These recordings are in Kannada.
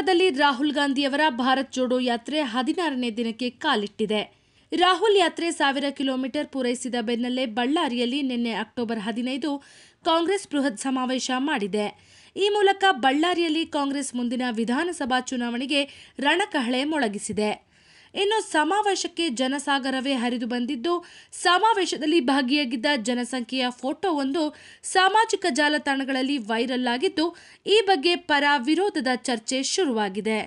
ಕರ್ನಾಟಕದಲ್ಲಿ ರಾಹುಲ್ ಗಾಂಧಿಯವರ ಭಾರತ್ ಜೋಡೋ ಯಾತ್ರೆ ಹದಿನಾರನೇ ದಿನಕ್ಕೆ ಕಾಲಿಟ್ಟಿದೆ ರಾಹುಲ್ ಯಾತ್ರೆ ಸಾವಿರ ಕಿಲೋಮೀಟರ್ ಪೂರೈಸಿದ ಬೆನ್ನಲ್ಲೇ ಬಳ್ಳಾರಿಯಲ್ಲಿ ನಿನ್ನೆ ಅಕ್ಟೋಬರ್ ಹದಿನೈದು ಕಾಂಗ್ರೆಸ್ ಬೃಹತ್ ಸಮಾವೇಶ ಮಾಡಿದೆ ಈ ಮೂಲಕ ಬಳ್ಳಾರಿಯಲ್ಲಿ ಕಾಂಗ್ರೆಸ್ ಮುಂದಿನ ವಿಧಾನಸಭಾ ಚುನಾವಣೆಗೆ ರಣಕಹಳೆ ಮೊಳಗಿಸಿದೆ ಇನ್ನು ಸಮಾವೇಶಕ್ಕೆ ಜನಸಾಗರವೇ ಹರಿದು ಬಂದಿದ್ದು ಸಮಾವೇಶದಲ್ಲಿ ಭಾಗಿಯಾಗಿದ್ದ ಜನಸಂಖ್ಯೆಯ ಫೋಟೋವೊಂದು ಸಾಮಾಜಿಕ ಜಾಲತಾಣಗಳಲ್ಲಿ ವೈರಲ್ ಆಗಿದ್ದು ಈ ಬಗ್ಗೆ ಪರ ವಿರೋಧದ ಚರ್ಚೆ ಶುರುವಾಗಿದೆ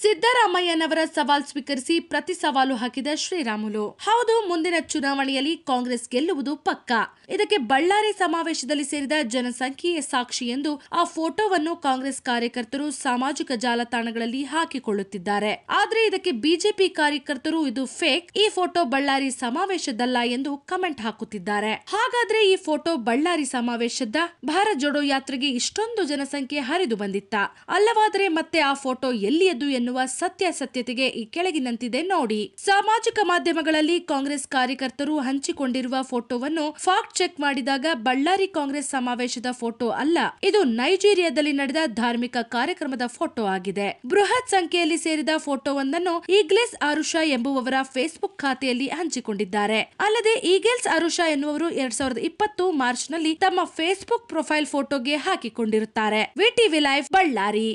ಸಿದ್ದರಾಮಯ್ಯನವರ ಸವಾಲ್ ಸ್ವೀಕರಿಸಿ ಪ್ರತಿ ಸವಾಲು ಹಾಕಿದ ಶ್ರೀರಾಮುಲು ಹೌದು ಮುಂದಿನ ಚುನಾವಣೆಯಲ್ಲಿ ಕಾಂಗ್ರೆಸ್ ಗೆಲ್ಲುವುದು ಪಕ್ಕ ಇದಕ್ಕೆ ಬಳ್ಳಾರಿ ಸಮಾವೇಶದಲ್ಲಿ ಸೇರಿದ ಜನಸಂಖ್ಯೆಯೇ ಸಾಕ್ಷಿ ಎಂದು ಆ ಫೋಟೋವನ್ನು ಕಾಂಗ್ರೆಸ್ ಕಾರ್ಯಕರ್ತರು ಸಾಮಾಜಿಕ ಜಾಲತಾಣಗಳಲ್ಲಿ ಹಾಕಿಕೊಳ್ಳುತ್ತಿದ್ದಾರೆ ಆದರೆ ಇದಕ್ಕೆ ಬಿಜೆಪಿ ಕಾರ್ಯಕರ್ತರು ಇದು ಫೇಕ್ ಈ ಫೋಟೋ ಬಳ್ಳಾರಿ ಸಮಾವೇಶದಲ್ಲ ಎಂದು ಕಮೆಂಟ್ ಹಾಕುತ್ತಿದ್ದಾರೆ ಹಾಗಾದ್ರೆ ಈ ಫೋಟೋ ಬಳ್ಳಾರಿ ಸಮಾವೇಶದ ಭಾರತ್ ಜೋಡೋ ಯಾತ್ರೆಗೆ ಇಷ್ಟೊಂದು ಜನಸಂಖ್ಯೆ ಹರಿದು ಬಂದಿತ್ತ ಅಲ್ಲವಾದರೆ ಮತ್ತೆ ಆ ಫೋಟೋ ಎಲ್ಲಿಯದು ಎನ್ನುವ ಸತ್ಯಾಸತ್ಯತೆಗೆ ಈ ಕೆಳಗಿನಂತಿದೆ ನೋಡಿ ಸಾಮಾಜಿಕ ಮಾಧ್ಯಮಗಳಲ್ಲಿ ಕಾಂಗ್ರೆಸ್ ಕಾರ್ಯಕರ್ತರು ಹಂಚಿಕೊಂಡಿರುವ ಫೋಟೋವನ್ನು ಫಾಕ್ಟ್ ಚೆಕ್ ಮಾಡಿದಾಗ ಬಳ್ಳಾರಿ ಕಾಂಗ್ರೆಸ್ ಸಮಾವೇಶದ ಫೋಟೋ ಅಲ್ಲ ಇದು ನೈಜೀರಿಯಾದಲ್ಲಿ ನಡೆದ ಧಾರ್ಮಿಕ ಕಾರ್ಯಕ್ರಮದ ಫೋಟೋ ಆಗಿದೆ ಬೃಹತ್ ಸಂಖ್ಯೆಯಲ್ಲಿ ಸೇರಿದ ಫೋಟೋವೊಂದನ್ನು ಈಗ್ಲೆಸ್ ಆರುಷಾ ಎಂಬುವವರ ಫೇಸ್ಬುಕ್ ಖಾತೆಯಲ್ಲಿ ಹಂಚಿಕೊಂಡಿದ್ದಾರೆ ಅಲ್ಲದೆ ಈಗಲ್ಸ್ ಅರುಷಾ ಎನ್ನುವರು ಎರಡ್ ಸಾವಿರದ ಇಪ್ಪತ್ತು ಮಾರ್ಚ್ ನಲ್ಲಿ ತಮ್ಮ ಫೇಸ್ಬುಕ್ ಪ್ರೊಫೈಲ್ ಫೋಟೋಗೆ ಹಾಕಿಕೊಂಡಿರುತ್ತಾರೆ ವಿಟಿವಿ ಲೈಫ್ ಬಳ್ಳಾರಿ